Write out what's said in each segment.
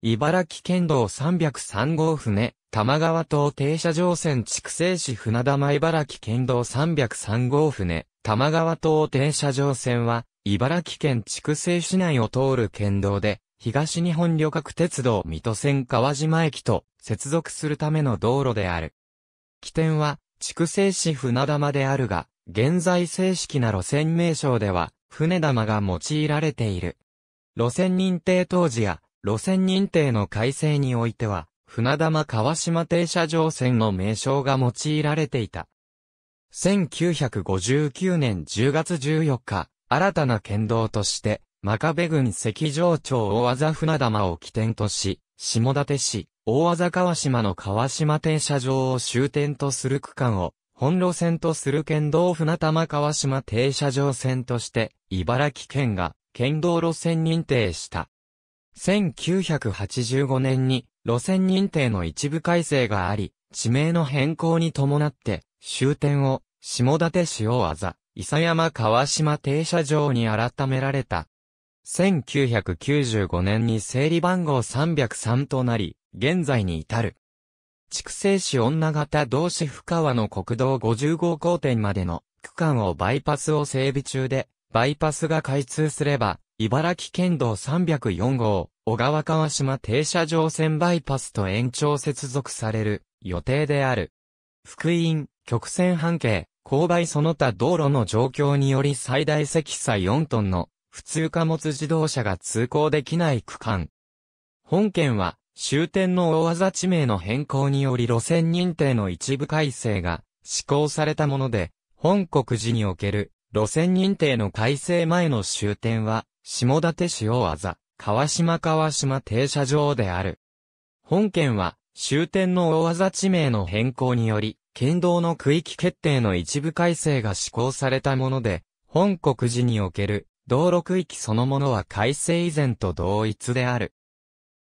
茨城県道303号船、玉川島停車場線畜生市船玉茨城県道303号船、玉川島停車場線は、茨城県畜生市内を通る県道で、東日本旅客鉄道水戸線川島駅と接続するための道路である。起点は、畜生市船玉であるが、現在正式な路線名称では、船玉が用いられている。路線認定当時や、路線認定の改正においては、船玉川島停車場線の名称が用いられていた。1959年10月14日、新たな県道として、真壁郡赤城町大技船玉を起点とし、下館市、大技川島の川島停車場を終点とする区間を、本路線とする県道船玉川島停車場線として、茨城県が県道路線認定した。1985年に路線認定の一部改正があり、地名の変更に伴って終点を下館市大技、伊佐山川島停車場に改められた。1995年に整理番号303となり、現在に至る。筑西市女型同市深川の国道5 0号店までの区間をバイパスを整備中で、バイパスが開通すれば、茨城県道304号、小川川島停車場線バイパスと延長接続される予定である。福音、曲線半径、勾配その他道路の状況により最大積載4トンの普通貨物自動車が通行できない区間。本県は終点の大技地名の変更により路線認定の一部改正が施行されたもので、本国寺における路線認定の改正前の終点は下館市大技、川島川島停車場である。本県は、終点の大技地名の変更により、県道の区域決定の一部改正が施行されたもので、本国寺における道路区域そのものは改正以前と同一である。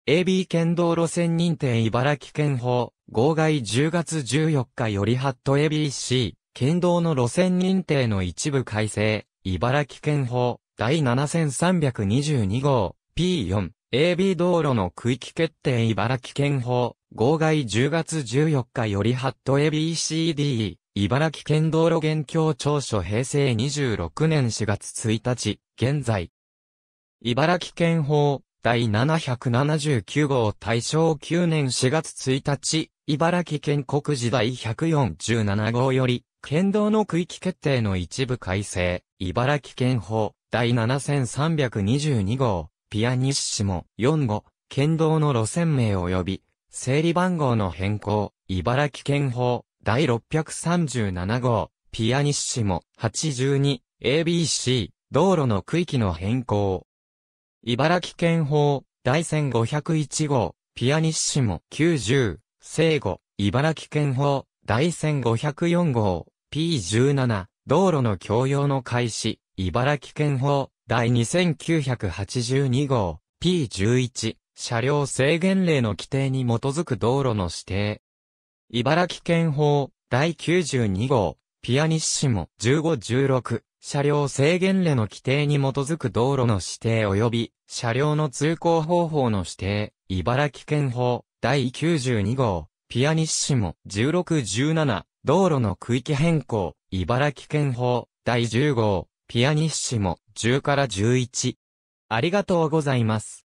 AB 県道路線認定茨城県法、号外10月14日よりハット ABC、県道の路線認定の一部改正、茨城県法、第7322号 P4 AB 道路の区域決定茨城県法号外10月14日よりハット ABCD 茨城県道路現況調書平成26年4月1日現在茨城県法第779号大正9年4月1日茨城県国時第147号より県道の区域決定の一部改正茨城県法第7322号、ピアニッシモ、4号、県道の路線名及び、整理番号の変更、茨城県法、第637号、ピアニッシモ、82、ABC、道路の区域の変更。茨城県法、第1501号、ピアニッシモ、90、正語、茨城県法、第1504号、P17、道路の共用の開始、茨城県法、第2982号、P11、車両制限令の規定に基づく道路の指定。茨城県法、第92号、ピアニッシモ1516、車両制限令の規定に基づく道路の指定及び、車両の通行方法の指定、茨城県法、第92号、ピアニッシモ1617、道路の区域変更、茨城県法、第10号、ピアニッシモ、10から11。ありがとうございます。